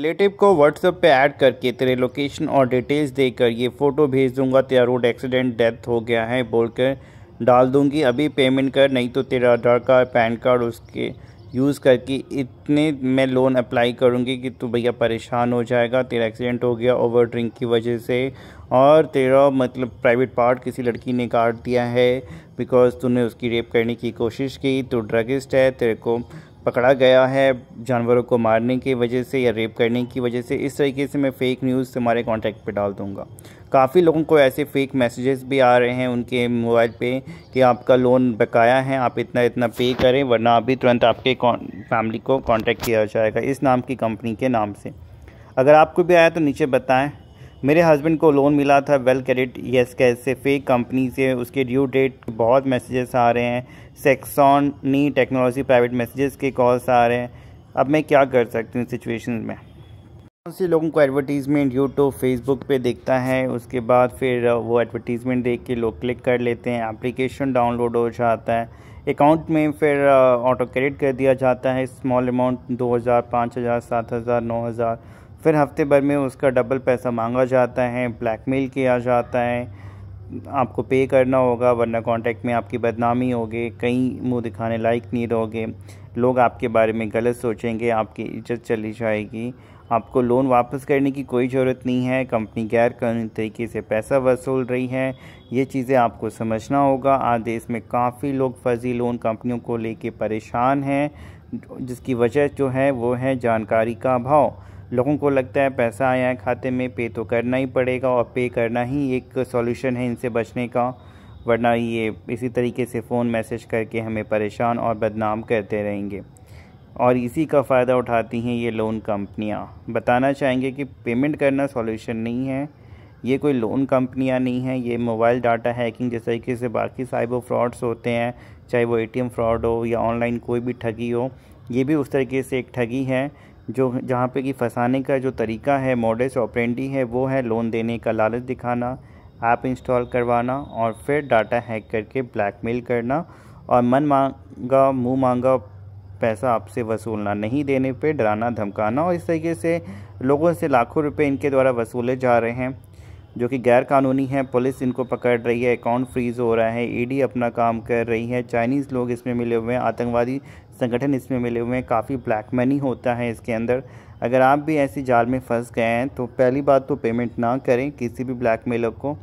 relative को WhatsApp पे add करके तेरे लोकेशन और डिटेल्स देकर ये फ़ोटो भेज दूंगा तेरा रोड एक्सीडेंट डेथ हो गया है बोलकर डाल दूंगी अभी पेमेंट कर नहीं तो तेरा आधार कार्ड पैन कार्ड उसके यूज़ करके इतने मैं लोन अप्लाई करूंगी कि तू भैया परेशान हो जाएगा तेरा एक्सीडेंट हो गया ओवर ड्रिंक की वजह से और तेरा मतलब प्राइवेट पार्ट किसी लड़की ने काट दिया है बिकॉज़ तूने उसकी रेप करने की कोशिश की तो ड्रगिस्ट है तेरे को पकड़ा गया है जानवरों को मारने की वजह से या रेप करने की वजह से इस तरीके से मैं फ़ेक न्यूज़ तुम्हारे कॉन्टैक्ट पर डाल दूँगा काफ़ी लोगों को ऐसे फ़ेक मैसेजेस भी आ रहे हैं उनके मोबाइल पे कि आपका लोन बकाया है आप इतना इतना पे करें वरना अभी तुरंत आपके फैमिली को कॉन्टैक्ट किया जाएगा इस नाम की कंपनी के नाम से अगर आपको भी आया तो नीचे बताएँ मेरे हस्बैंड को लोन मिला था वेल क्रेडिट यस कैसे फेक कंपनी से उसके ड्यू डेट बहुत मैसेजेस आ रहे हैं सेक्सॉन नी टेक्नोलॉजी प्राइवेट मैसेजेस के कॉल्स आ रहे हैं अब मैं क्या कर सकती हूँ सिचुएशन में कौन से लोगों को एडवर्टीज़मेंट यूट्यूब फेसबुक पे देखता है उसके बाद फिर वो एडवर्टीज़मेंट देख के लोग क्लिक कर लेते हैं एप्लीकेशन डाउनलोड हो जाता है अकाउंट में फिर ऑटो क्रेडिट कर दिया जाता है स्मॉल अमाउंट दो हज़ार पाँच हज़ार सात हज़ार नौ हज़ार फिर हफ्ते भर में उसका डबल पैसा मांगा जाता है ब्लैकमेल किया जाता है आपको पे करना होगा वरना कॉन्टैक्ट में आपकी बदनामी होगी कहीं मुंह दिखाने लायक नहीं रहोगे लोग आपके बारे में गलत सोचेंगे आपकी इज्जत चली जाएगी आपको लोन वापस करने की कोई ज़रूरत नहीं है कंपनी गैर कानूनी तरीके से पैसा वसूल रही है ये चीज़ें आपको समझना होगा आज देश में काफ़ी लोग फर्जी लोन कंपनियों को लेके परेशान हैं जिसकी वजह जो है वो है जानकारी का अभाव लोगों को लगता है पैसा आया है खाते में पे तो करना ही पड़ेगा और पे करना ही एक सॉल्यूशन है इनसे बचने का वरना ये इसी तरीके से फ़ोन मैसेज करके हमें परेशान और बदनाम करते रहेंगे और इसी का फ़ायदा उठाती हैं ये लोन कंपनियाँ बताना चाहेंगे कि पेमेंट करना सॉल्यूशन नहीं है ये कोई लोन कंपनियां नहीं है ये मोबाइल डाटा हैकिंग जिस तरीके से बाकी साइबर फ्रॉड्स होते हैं चाहे वो एटीएम फ्रॉड हो या ऑनलाइन कोई भी ठगी हो ये भी उस तरीके से एक ठगी है जो जहाँ पे कि फंसाने का जो तरीका है मॉडल्स ऑपरेंडी है वो है लोन देने का लालच दिखाना ऐप इंस्टॉल करवाना और फिर डाटा हैक करके ब्लैकमेल करना और मन मांगा मुँह मांगा पैसा आपसे वसूलना नहीं देने पे डराना धमकाना और इस तरीके से लोगों से लाखों रुपए इनके द्वारा वसूले जा रहे हैं जो कि गैर कानूनी है पुलिस इनको पकड़ रही है अकाउंट फ्रीज हो रहा है ईडी e अपना काम कर रही है चाइनीज़ लोग इसमें मिले हुए हैं आतंकवादी संगठन इसमें मिले हुए हैं काफ़ी ब्लैक मनी होता है इसके अंदर अगर आप भी ऐसी जाल में फंस गए हैं तो पहली बात तो पेमेंट ना करें किसी भी ब्लैक मेलर को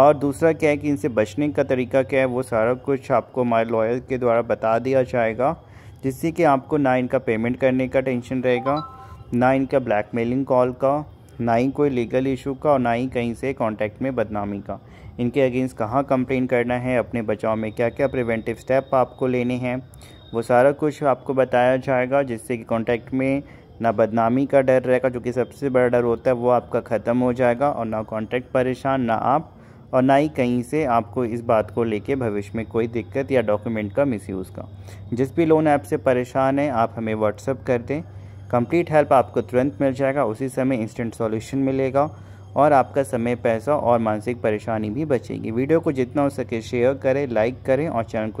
और दूसरा क्या है कि इनसे बचने का तरीका क्या है वो सारा कुछ आपको हमारे लॉयर के द्वारा बता दिया जाएगा जिससे कि आपको ना इनका पेमेंट करने का टेंशन रहेगा ना इनका ब्लैकमेलिंग कॉल का ना ही कोई लीगल इशू का और ना ही कहीं से कांटेक्ट में बदनामी का इनके अगेंस्ट कहाँ कंप्लेन करना है अपने बचाव में क्या क्या प्रिवेंटिव स्टेप आपको लेने हैं वो सारा कुछ आपको बताया जाएगा जिससे कि कॉन्टैक्ट में ना बदनामी का डर रहेगा जो कि सबसे बड़ा डर होता है वो आपका ख़त्म हो जाएगा और ना कॉन्टैक्ट परेशान ना आप और ना ही कहीं से आपको इस बात को लेके भविष्य में कोई दिक्कत या डॉक्यूमेंट का मिसयूज़ का जिस भी लोन ऐप से परेशान है आप हमें व्हाट्सअप कर दें कंप्लीट हेल्प आपको तुरंत मिल जाएगा उसी समय इंस्टेंट सॉल्यूशन मिलेगा और आपका समय पैसा और मानसिक परेशानी भी बचेगी वीडियो को जितना हो सके शेयर करें लाइक करें और चैनल को